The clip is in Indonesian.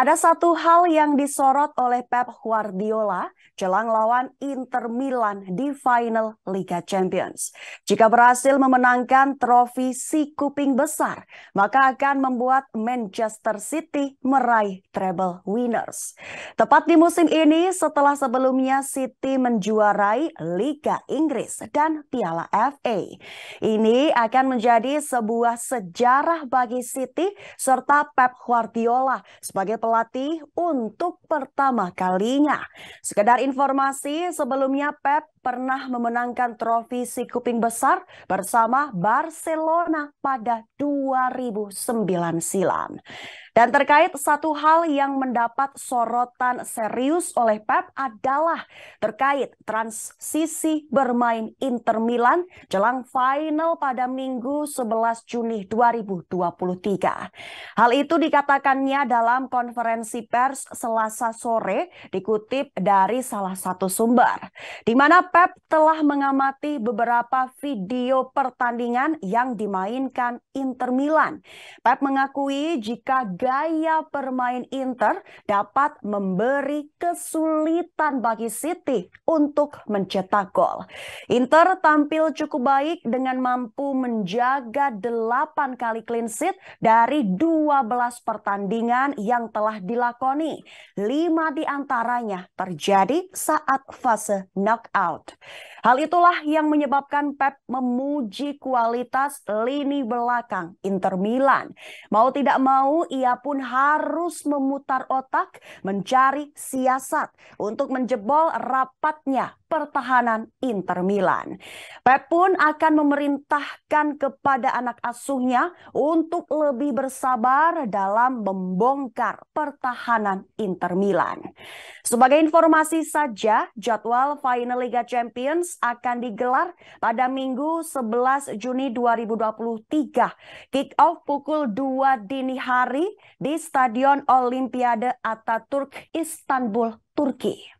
Ada satu hal yang disorot oleh Pep Guardiola jelang lawan Inter Milan di final Liga Champions. Jika berhasil memenangkan trofi si kuping besar, maka akan membuat Manchester City meraih treble winners. Tepat di musim ini setelah sebelumnya City menjuarai Liga Inggris dan Piala FA. Ini akan menjadi sebuah sejarah bagi City serta Pep Guardiola sebagai pelatih untuk pertama kalinya. Sekedar informasi, sebelumnya Pep pernah memenangkan trofi si kuping besar bersama Barcelona pada 2009 silam. Dan terkait satu hal yang mendapat sorotan serius oleh Pep adalah terkait transisi bermain Inter Milan jelang final pada Minggu 11 Juni 2023. Hal itu dikatakannya dalam konferensi pers Selasa sore dikutip dari salah satu sumber di mana Pep telah mengamati beberapa video pertandingan yang dimainkan Inter Milan. Pep mengakui jika gaya bermain Inter dapat memberi kesulitan bagi City untuk mencetak gol. Inter tampil cukup baik dengan mampu menjaga 8 kali clean sheet dari 12 pertandingan yang telah dilakoni. 5 diantaranya terjadi saat fase knockout. Hal itulah yang menyebabkan Pep memuji kualitas lini belakang Inter Milan. Mau tidak mau ia ia pun harus memutar otak mencari siasat untuk menjebol rapatnya pertahanan Inter Milan. Pep pun akan memerintahkan kepada anak asuhnya untuk lebih bersabar dalam membongkar pertahanan Inter Milan. Sebagai informasi saja, jadwal final Liga Champions akan digelar pada Minggu 11 Juni 2023, kick off pukul 2 dini hari di Stadion Olimpiade Ataturk Istanbul, Turki.